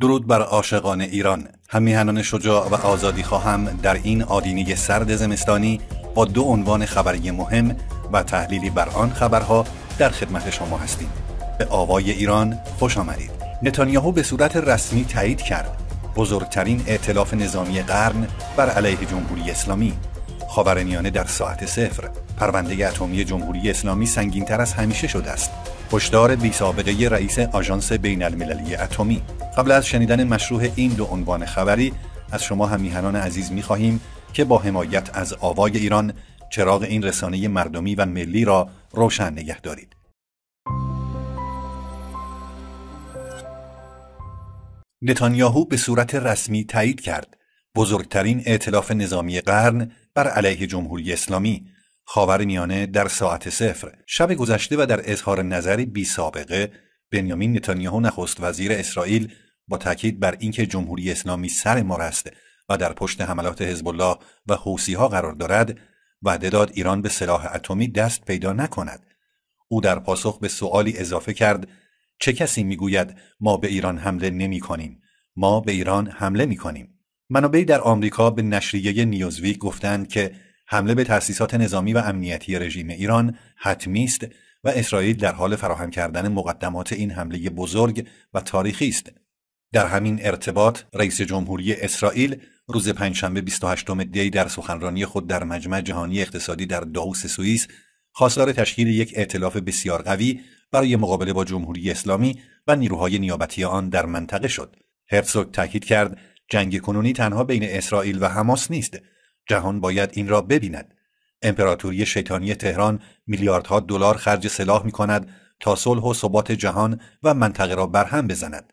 درود بر عاشقان ایران همیهنان شجاع و آزادی خواهم در این آدینه سرد زمستانی با دو عنوان خبری مهم و تحلیلی بر آن خبرها در خدمت شما هستیم به آوای ایران خوش آمدید نتانیاهو به صورت رسمی تایید کرد بزرگترین اعتلاف نظامی قرن بر علیه جمهوری اسلامی خاورمیانه در ساعت صفر پرونده اتمی جمهوری اسلامی تر از همیشه شده است هشدار بی سابقه رئیس آژانس بین المللی اتمی قبل از شنیدن مشروع این دو عنوان خبری از شما همیهنان عزیز می خواهیم که با حمایت از آوای ایران چراغ این رسانه مردمی و ملی را روشن نگه دارید. نتانیاهو به صورت رسمی تایید کرد بزرگترین اعتلاف نظامی قرن بر علیه جمهوری اسلامی میانه در ساعت صفر شب گذشته و در اظهار نظری بی سابقه بنیامین نتانیاهو نخست وزیر اسرائیل با تاکید بر اینکه جمهوری اسلامی سر مار است و در پشت حملات حزب الله و ها قرار دارد وعده داد ایران به سلاح اتمی دست پیدا نکند او در پاسخ به سؤالی اضافه کرد چه کسی میگوید ما به ایران حمله نمی کنیم ما به ایران حمله می کنیم منابعی در آمریکا به نشریه نیوزویک گفتند که حمله به تأسیسات نظامی و امنیتی رژیم ایران حتمی است و اسرائیل در حال فراهم کردن مقدمات این حمله بزرگ و تاریخی است. در همین ارتباط رئیس جمهوری اسرائیل روز پنجشنبه 28 دی در سخنرانی خود در مجمع جهانی اقتصادی در داوس سوئیس خواستار تشکیل یک ائتلاف بسیار قوی برای مقابله با جمهوری اسلامی و نیروهای نیابتی آن در منطقه شد. هرتزوگ تاکید کرد جنگ کنونی تنها بین اسرائیل و حماس نیست جهان باید این را ببیند امپراتوری شیطانی تهران میلیاردها دلار خرج سلاح می کند تا صلح و ثبات جهان و منطقه را برهم بزند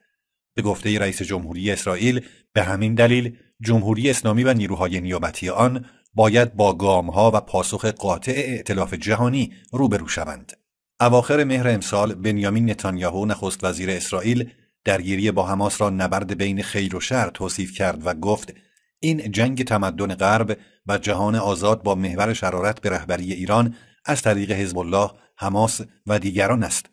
به گفته رئیس جمهوری اسرائیل به همین دلیل جمهوری اسلامی و نیروهای نیابتی آن باید با ها و پاسخ قاطع ائتلاف جهانی روبرو شوند اواخر مهر امسال بنیامین نتانیاهو نخست وزیر اسرائیل درگیری با حماس را نبرد بین خیر و شر توصیف کرد و گفت این جنگ تمدن غرب و جهان آزاد با محور شرارت به رهبری ایران از طریق حزب الله، حماس و دیگران است.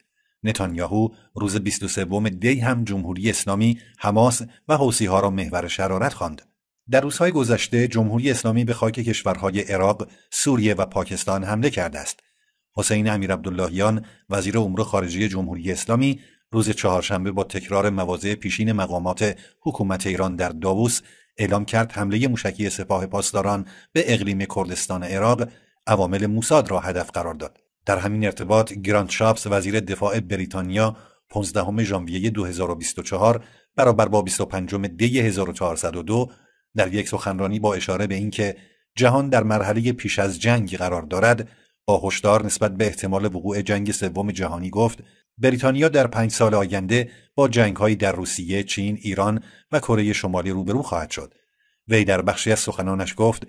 نتانیاهو روز 23 دی هم جمهوری اسلامی حماس و حوسی ها را محور شرارت خواند. در روزهای گذشته جمهوری اسلامی به خاک کشورهای عراق، سوریه و پاکستان حمله کرده است. حسین امیر عبداللهیان وزیر امور خارجه جمهوری اسلامی روز چهارشنبه با تکرار مواضع پیشین مقامات حکومت ایران در داووس اعلام کرد حمله موشکی سپاه پاسداران به اقلیم کردستان عراق عوامل موساد را هدف قرار داد در همین ارتباط گرانت شاپس وزیر دفاع بریتانیا 15 ژانویه 2024 برابر با 25 دی 1402 در یک سخنرانی با اشاره به اینکه جهان در مرحله پیش از جنگ قرار دارد با هشدار نسبت به احتمال وقوع جنگ سوم جهانی گفت بریتانیا در پنج سال آینده با جنگهایی در روسیه، چین، ایران و کره شمالی روبرو خواهد شد. وی در بخشی از سخنانش گفت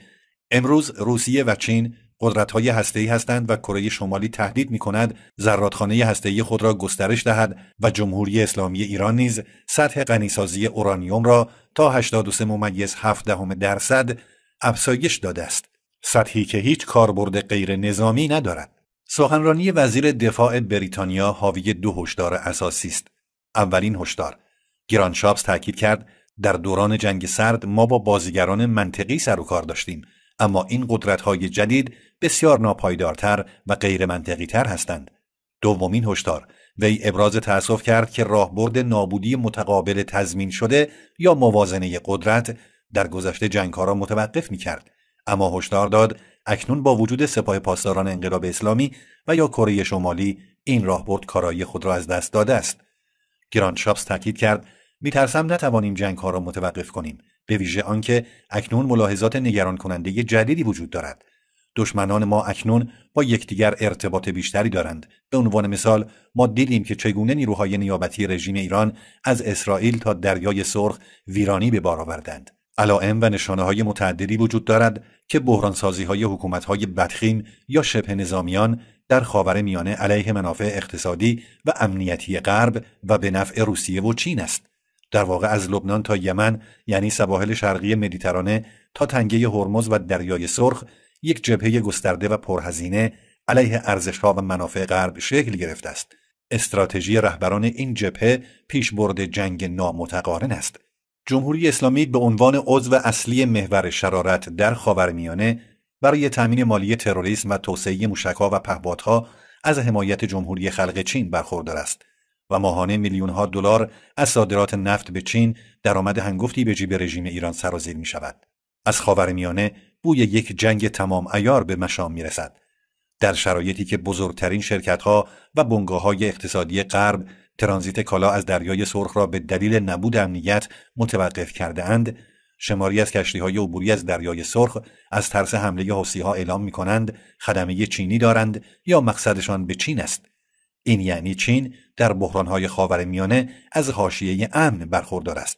امروز روسیه و چین قدرت‌های هسته‌ای هستند و کره شمالی تهدید می‌کند زرادخانه هسته‌ای خود را گسترش دهد و جمهوری اسلامی ایران نیز سطح غنیسازی اورانیوم را تا 83 ممیز 7 درصد افزایش داده است. سطحی که هیچ کاربرد غیر نظامی ندارد. سخنرانی وزیر دفاع بریتانیا حاوی دو هشدار اساسی است. اولین هشدار گرانشاپس تاکید کرد در دوران جنگ سرد ما با بازیگران منطقی سر و کار داشتیم اما این قدرت های جدید بسیار ناپایدارتر و غیر منطقی تر هستند. دومین هشدار وی ابراز تأسف کرد که راهبرد نابودی متقابل تضمین شده یا موازنه قدرت در گذشته جنگها را متوقف می کرد. اما هشدار داد اکنون با وجود سپاه پاسداران انقلاب اسلامی و یا کره شمالی این راهبرد کارایی خود را از دست داده است شاپس تاکید کرد میترسم نتوانیم جنگ ها را متوقف کنیم به ویژه آنکه اکنون ملاحظات نگران کننده جدیدی وجود دارد دشمنان ما اکنون با یکدیگر ارتباط بیشتری دارند به عنوان مثال ما دیدیم که چگونه نیروهای نیابتی رژیم ایران از اسرائیل تا دریای سرخ ویرانی به بار آوردند علائم و نشانه های متعددی وجود دارد که بحرانسازی های حکومت های بدخیم یا شبه نظامیان در خاور میانه علیه منافع اقتصادی و امنیتی غرب و به نفع روسیه و چین است. در واقع از لبنان تا یمن یعنی سواحل شرقی مدیترانه تا تنگه هرمز و دریای سرخ یک جبهه گسترده و پرهزینه علیه ارزشها و منافع غرب شکل گرفته است. استراتژی رهبران این جبهه پیشبرد جنگ نامتقارن است جمهوری اسلامی به عنوان عضو اصلی محور شرارت در خاورمیانه برای تامین مالی تروریسم و توسعه موشکها و پهپادها از حمایت جمهوری خلق چین برخوردار است و ماهانه ها دلار از صادرات نفت به چین درآمد هنگفتی به جیب رژیم ایران سرازیر می شود. از خاورمیانه بوی یک جنگ تمام ایار به مشام می رسد. در شرایطی که بزرگترین شرکتها و بنگاه های اقتصادی غرب ترانزیت کالا از دریای سرخ را به دلیل نبود امنیت متوقف کرده اند شماری از کشتی های عبوری از دریای سرخ از ترس حمله حسی ها اعلام می کنند خدمه چینی دارند یا مقصدشان به چین است این یعنی چین در بحران های خاور میانه از حاشیه امن برخوردار است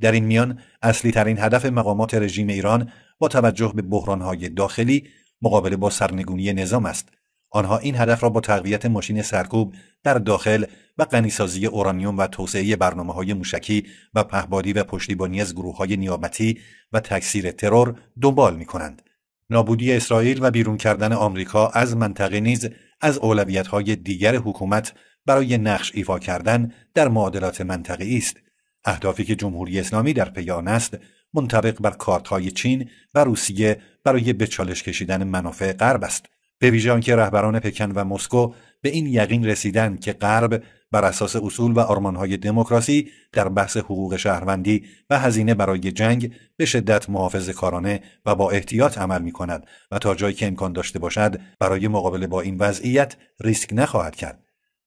در این میان اصلی ترین هدف مقامات رژیم ایران با توجه به بحران های داخلی مقابله با سرنگونی نظام است آنها این هدف را با تقویت ماشین سرکوب در داخل و غنیسازی اورانیوم و توسعه برنامه های موشکی و پهبادی و پشتیبانی از گروه های نیابتی و تکثیر ترور دنبال می کنند. نابودی اسرائیل و بیرون کردن آمریکا از منطقه نیز از اولویت های دیگر حکومت برای نقش ایفا کردن در معادلات منطقه است. اهدافی که جمهوری اسلامی در پی آن است منطبق بر کارت های چین و روسیه برای به چالش کشیدن منافع غرب است. به ویژه آنکه رهبران پکن و مسکو به این یقین رسیدند که غرب بر اساس اصول و آرمانهای دموکراسی در بحث حقوق شهروندی و هزینه برای جنگ به شدت محافظ کارانه و با احتیاط عمل می کند و تا جایی که امکان داشته باشد برای مقابله با این وضعیت ریسک نخواهد کرد.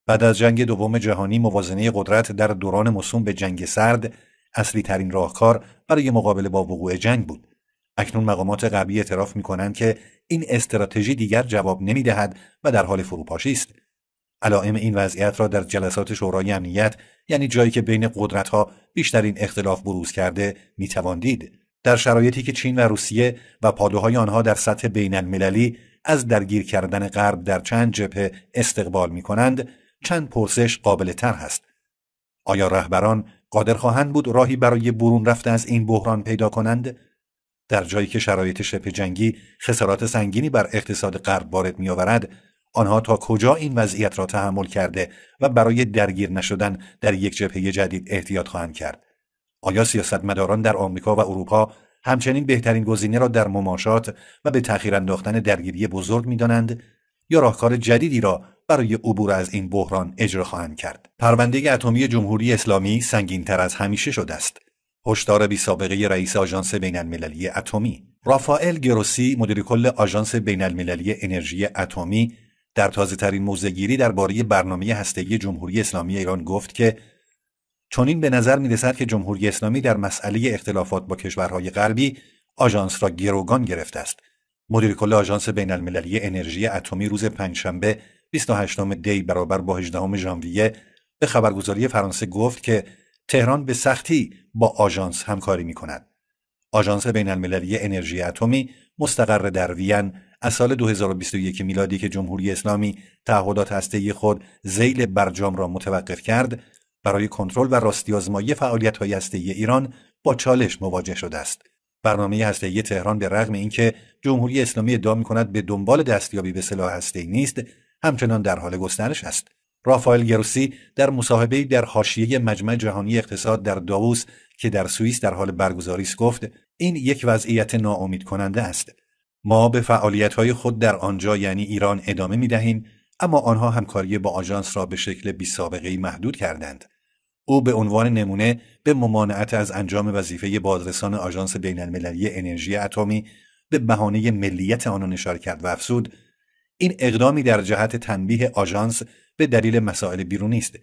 بعد از جنگ دوم جهانی موازنه قدرت در دوران موسوم به جنگ سرد اصلی ترین راهکار برای مقابله با وقوع جنگ بود. اکنون مقامات غربی اعتراف می کنند که این استراتژی دیگر جواب دهد و در حال فروپاشی است علائم این وضعیت را در جلسات شورای امنیت یعنی جایی که بین قدرتها بیشترین اختلاف بروز کرده می دید در شرایطی که چین و روسیه و پادوهای آنها در سطح بین المللی از درگیر کردن غرب در چند جبهه استقبال می کنند، چند پرسش قابل تر هست. آیا رهبران قادر خواهند بود راهی برای برون رفته از این بحران پیدا کنند؟ در جایی که شرایط شبه جنگی خسارات سنگینی بر اقتصاد غرب وارد میآورد آنها تا کجا این وضعیت را تحمل کرده و برای درگیر نشدن در یک جبهه جدید احتیاط خواهند کرد آیا سیاستمداران در آمریکا و اروپا همچنین بهترین گزینه را در مماشات و به تأخیر انداختن درگیری بزرگ میدانند یا راهکار جدیدی را برای عبور از این بحران اجرا خواهند کرد پرونده اتمی جمهوری اسلامی سنگینتر از همیشه شده است هشدار سابقه رئیس آژانس بین المللی اتمی رافائل گروسی مدیر کل آژانس بین المللی انرژی اتمی در تازه ترین موزگیری درباره برنامه هسته‌ای جمهوری اسلامی ایران گفت که چنین به نظر میرسد که جمهوری اسلامی در مسئله اختلافات با کشورهای غربی آژانس را گروگان گرفته است مدیر کل آژانس بین المللی انرژی اتمی روز پنجشنبه 28 دی برابر با 18 ژانویه به خبرگزاری فرانسه گفت که تهران به سختی با آژانس همکاری می کند. آژانس بین المللی انرژی اتمی مستقر در وین از سال 2021 میلادی که جمهوری اسلامی تعهدات هسته‌ای خود زیل برجام را متوقف کرد برای کنترل و راستی آزمایی های هسته‌ای ایران با چالش مواجه شده است. برنامه هسته‌ای تهران به رغم اینکه جمهوری اسلامی ادعا می‌کند به دنبال دستیابی به سلاح هسته‌ای نیست، همچنان در حال گسترش است. رافائل گروسی در مصاحبه‌ای در حاشیه مجمع جهانی اقتصاد در داووس که در سوئیس در حال برگزاری است گفت این یک وضعیت ناامید کننده است ما به فعالیت‌های خود در آنجا یعنی ایران ادامه می‌دهیم اما آنها همکاری با آژانس را به شکل بی سابقه محدود کردند او به عنوان نمونه به ممانعت از انجام وظیفه بازرسان آژانس المللی انرژی اتمی به بهانه ملیت آنان اشاره کرد و افزود این اقدامی در جهت تنبیه آژانس به دلیل مسائل بیرونی است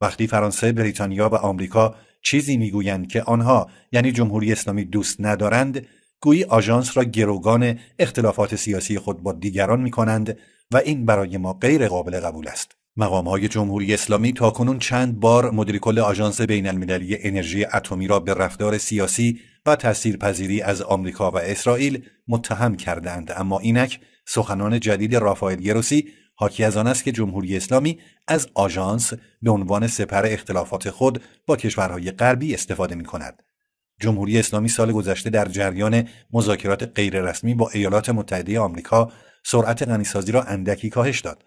وقتی فرانسه بریتانیا و آمریکا چیزی میگویند که آنها یعنی جمهوری اسلامی دوست ندارند گویی آژانس را گروگان اختلافات سیاسی خود با دیگران می کنند و این برای ما غیر قابل قبول است. مقام های جمهوری اسلامی تا کنون چند بار مدیر کل آژانس بین المللی انرژی اتمی را به رفتار سیاسی و تاثیرپذیری از آمریکا و اسرائیل متهم کردند اما اینک سخنان جدید رافائل گروسی حاکی از آن است که جمهوری اسلامی از آژانس به عنوان سپر اختلافات خود با کشورهای غربی استفاده می کند. جمهوری اسلامی سال گذشته در جریان مذاکرات غیررسمی با ایالات متحده آمریکا سرعت غنیسازی را اندکی کاهش داد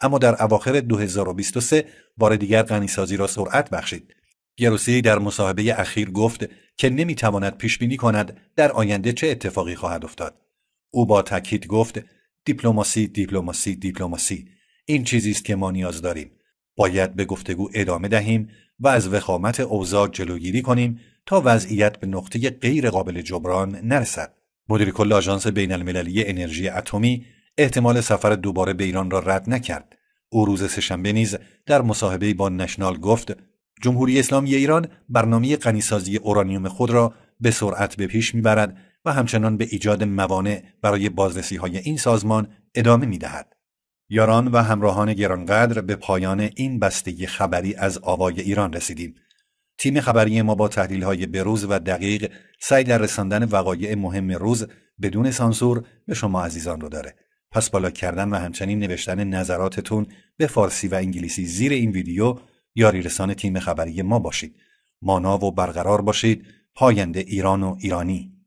اما در اواخر 2023 بار دیگر غنیسازی را سرعت بخشید گروسی در مصاحبه اخیر گفت که نمیتواند پیش بینی کند در آینده چه اتفاقی خواهد افتاد او با تاکید گفت دیپلماسی دیپلماسی دیپلماسی این چیزی است که ما نیاز داریم باید به گفتگو ادامه دهیم و از وخامت اوضاع جلوگیری کنیم تا وضعیت به نقطه غیر قابل جبران نرسد مدیر کل آژانس بین المللی انرژی اتمی احتمال سفر دوباره به ایران را رد نکرد او روز سهشنبه نیز در مصاحبه با نشنال گفت جمهوری اسلامی ایران برنامه غنیسازی اورانیوم خود را به سرعت به پیش میبرد و همچنان به ایجاد موانع برای بازرسی های این سازمان ادامه می دهد. یاران و همراهان گرانقدر به پایان این بسته خبری از آوای ایران رسیدیم. تیم خبری ما با تحلیل های بروز و دقیق سعی در رساندن وقایع مهم روز بدون سانسور به شما عزیزان رو داره. پس بالا کردن و همچنین نوشتن نظراتتون به فارسی و انگلیسی زیر این ویدیو یاری رسان تیم خبری ما باشید. مانا و برقرار باشید. پاینده ایران و ایرانی